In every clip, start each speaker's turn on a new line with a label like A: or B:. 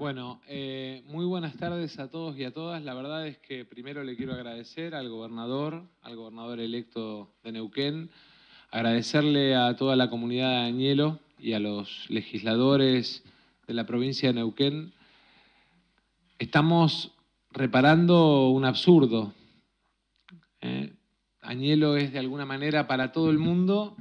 A: Bueno, eh, muy buenas tardes a todos y a todas. La verdad es que primero le quiero agradecer al gobernador, al gobernador electo de Neuquén, agradecerle a toda la comunidad de Añelo y a los legisladores de la provincia de Neuquén. Estamos reparando un absurdo. ¿eh? Añelo es de alguna manera para todo el mundo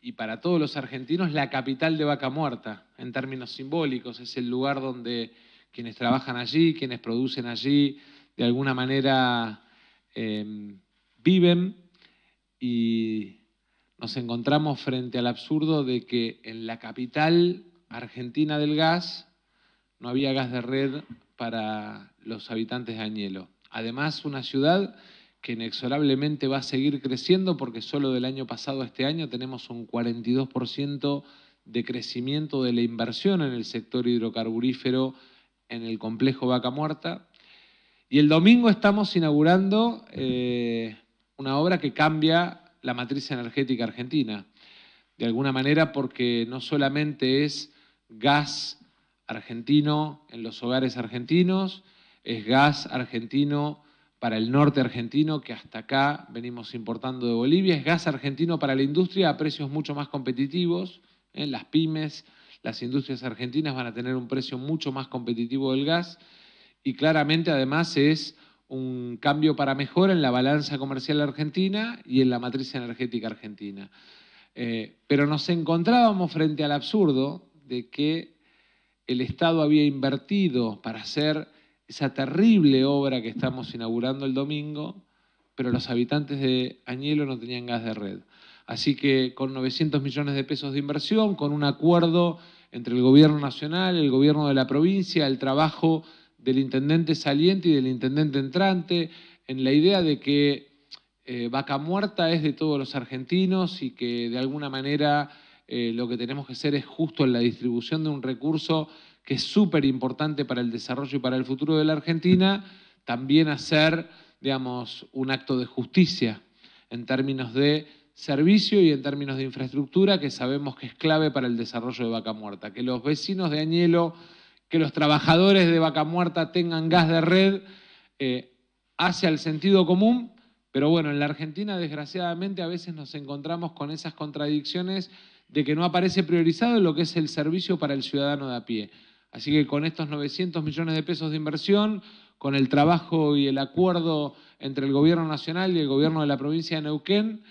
A: y para todos los argentinos la capital de Vaca Muerta, en términos simbólicos. Es el lugar donde quienes trabajan allí, quienes producen allí, de alguna manera em, viven y nos encontramos frente al absurdo de que en la capital argentina del gas no había gas de red para los habitantes de Añelo. Además, una ciudad que inexorablemente va a seguir creciendo porque solo del año pasado a este año tenemos un 42% de crecimiento de la inversión en el sector hidrocarburífero en el complejo Vaca Muerta. Y el domingo estamos inaugurando eh, una obra que cambia la matriz energética argentina, de alguna manera porque no solamente es gas argentino en los hogares argentinos, es gas argentino para el norte argentino que hasta acá venimos importando de Bolivia, es gas argentino para la industria a precios mucho más competitivos, en ¿eh? las pymes, las industrias argentinas van a tener un precio mucho más competitivo del gas y claramente además es un cambio para mejor en la balanza comercial argentina y en la matriz energética argentina. Eh, pero nos encontrábamos frente al absurdo de que el Estado había invertido para hacer esa terrible obra que estamos inaugurando el domingo, pero los habitantes de Añelo no tenían gas de red. Así que con 900 millones de pesos de inversión, con un acuerdo entre el gobierno nacional, el gobierno de la provincia, el trabajo del intendente saliente y del intendente entrante, en la idea de que eh, Vaca Muerta es de todos los argentinos y que de alguna manera eh, lo que tenemos que hacer es justo en la distribución de un recurso que es súper importante para el desarrollo y para el futuro de la Argentina, también hacer, digamos, un acto de justicia en términos de servicio y en términos de infraestructura que sabemos que es clave para el desarrollo de Vaca Muerta. Que los vecinos de Añelo, que los trabajadores de Vaca Muerta tengan gas de red eh, hacia el sentido común, pero bueno, en la Argentina desgraciadamente a veces nos encontramos con esas contradicciones de que no aparece priorizado lo que es el servicio para el ciudadano de a pie. Así que con estos 900 millones de pesos de inversión, con el trabajo y el acuerdo entre el Gobierno Nacional y el Gobierno de la provincia de Neuquén,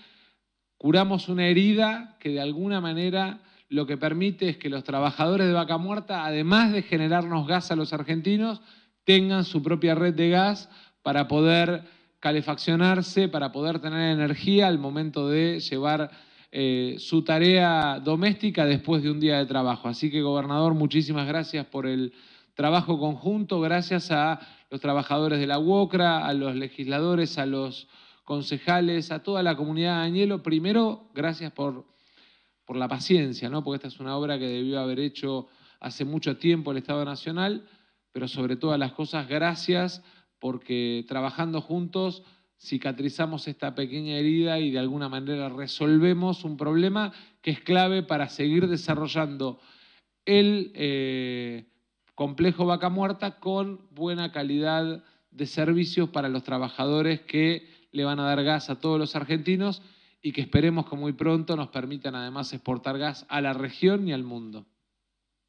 A: curamos una herida que de alguna manera lo que permite es que los trabajadores de Vaca Muerta, además de generarnos gas a los argentinos, tengan su propia red de gas para poder calefaccionarse, para poder tener energía al momento de llevar eh, su tarea doméstica después de un día de trabajo. Así que, gobernador, muchísimas gracias por el trabajo conjunto, gracias a los trabajadores de la UOCRA, a los legisladores, a los concejales, a toda la comunidad de Añelo. Primero, gracias por, la paciencia, ¿no? porque esta es una obra que debió haber hecho hace mucho tiempo el Estado Nacional, pero sobre todas las cosas, gracias porque trabajando juntos cicatrizamos esta pequeña herida y de alguna manera resolvemos un problema que es clave para seguir desarrollando el eh, complejo vaca muerta con buena calidad de servicios para los trabajadores que le van a dar gas a todos los argentinos y que esperemos que muy pronto nos permitan además exportar gas a la región y al mundo.